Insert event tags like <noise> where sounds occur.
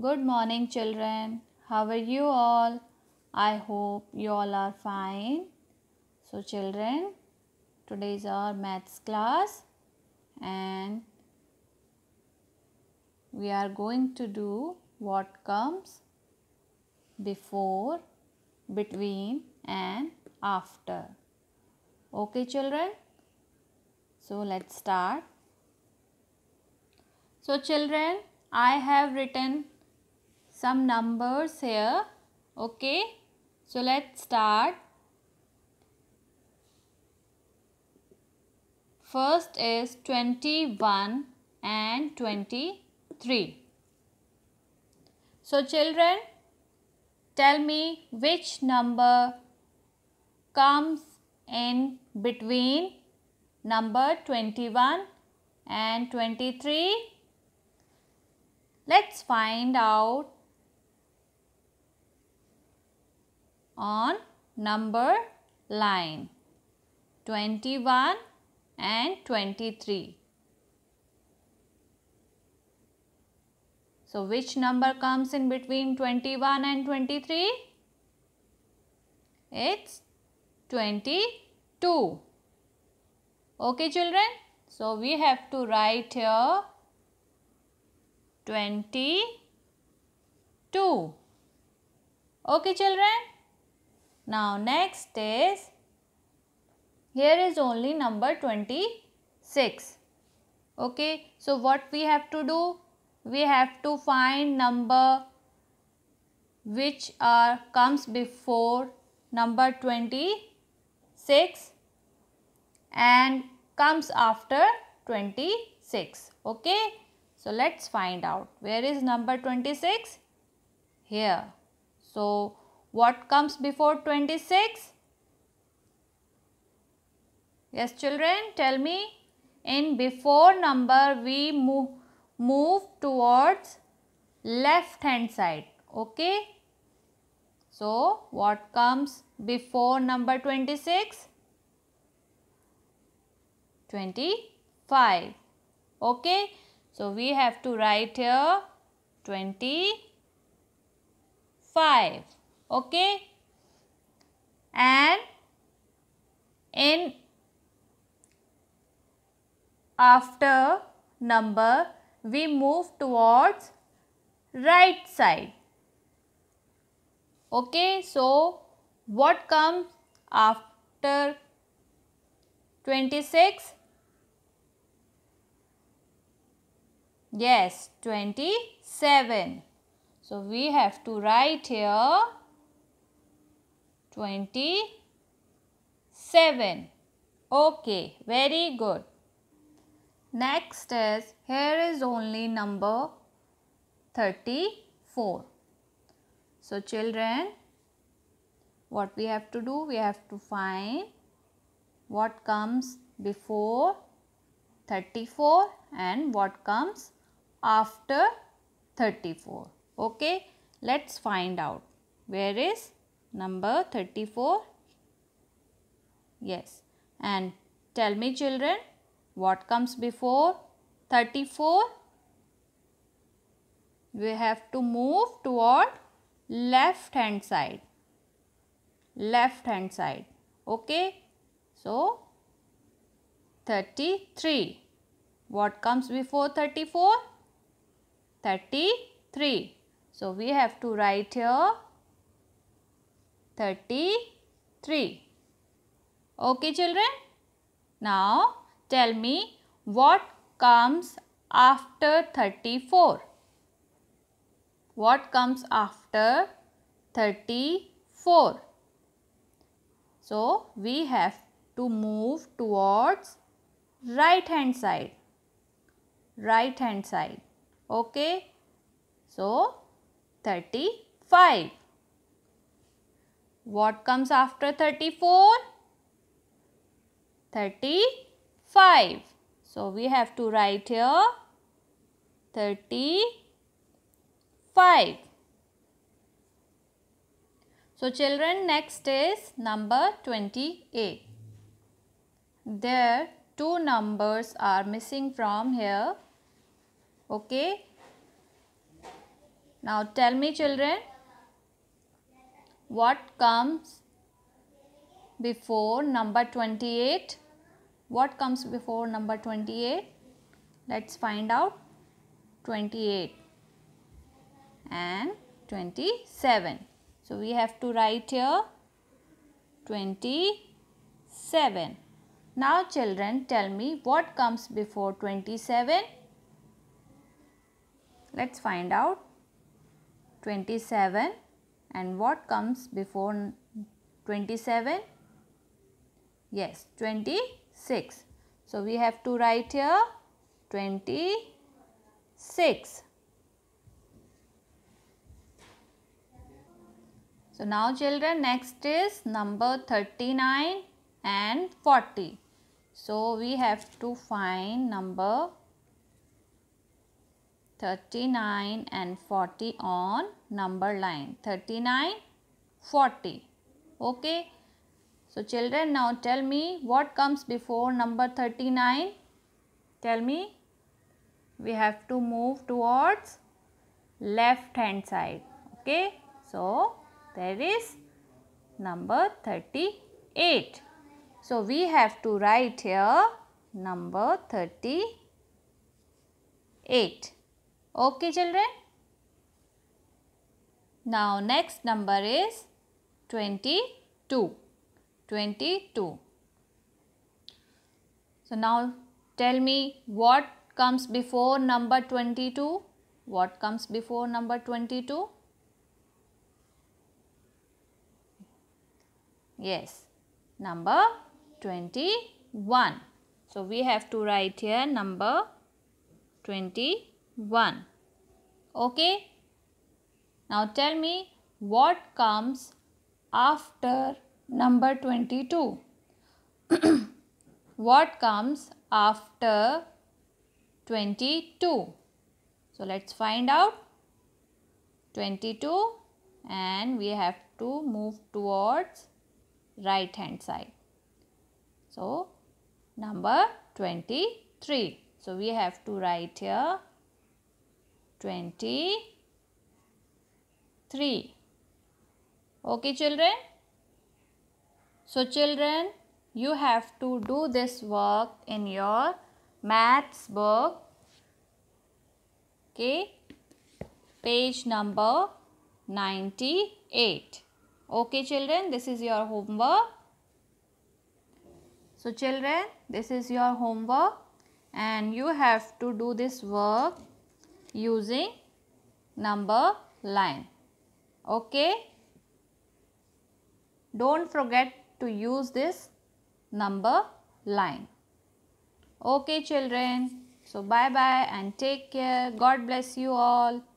Good morning, children. How are you all? I hope you all are fine. So, children, today is our maths class and we are going to do what comes before, between, and after. Okay, children? So, let's start. So, children, I have written some numbers here okay so let's start first is 21 and 23 so children tell me which number comes in between number 21 and 23 let's find out on number line 21 and 23. So, which number comes in between 21 and 23? It's 22. Okay children? So, we have to write here 22. Okay children? Now next is here is only number 26. Okay. So what we have to do? We have to find number which are comes before number 26 and comes after 26 okay so let's find out where is number 26 here so what comes before 26? Yes children tell me in before number we move, move towards left hand side okay. So what comes before number 26? 25 okay. So we have to write here 25 okay and in after number we move towards right side okay so what comes after 26 yes 27 so we have to write here 27. Okay, very good. Next is here is only number 34. So children, what we have to do? We have to find what comes before 34 and what comes after 34. Okay, let's find out. Where is number 34 yes and tell me children what comes before 34 we have to move toward left hand side left hand side okay so 33 what comes before 34 33 so we have to write here 33. Okay children? Now tell me what comes after 34? What comes after 34? So we have to move towards right hand side. Right hand side. Okay. So 35. What comes after 34? 35. So we have to write here 35. So children next is number 28. There two numbers are missing from here. Okay. Now tell me children what comes before number 28? What comes before number 28? Let's find out 28 and 27. So, we have to write here 27. Now, children tell me what comes before 27? Let's find out 27 and what comes before 27 yes 26 so we have to write here 26 so now children next is number 39 and 40 so we have to find number 39 and 40 on number line 39 40 okay so children now tell me what comes before number 39 tell me we have to move towards left hand side okay so there is number 38 so we have to write here number 38 Okay children? Now next number is 22. 22. So now tell me what comes before number 22? What comes before number 22? Yes, number 21. So we have to write here number 21. 1. Okay. Now tell me what comes after number 22. <clears throat> what comes after 22? So let's find out 22 and we have to move towards right hand side. So number 23. So we have to write here 23. Okay children? So children, you have to do this work in your maths book. Okay? Page number 98. Okay children, this is your homework. So children, this is your homework and you have to do this work using number line. Okay. Don't forget to use this number line. Okay children. So bye bye and take care. God bless you all.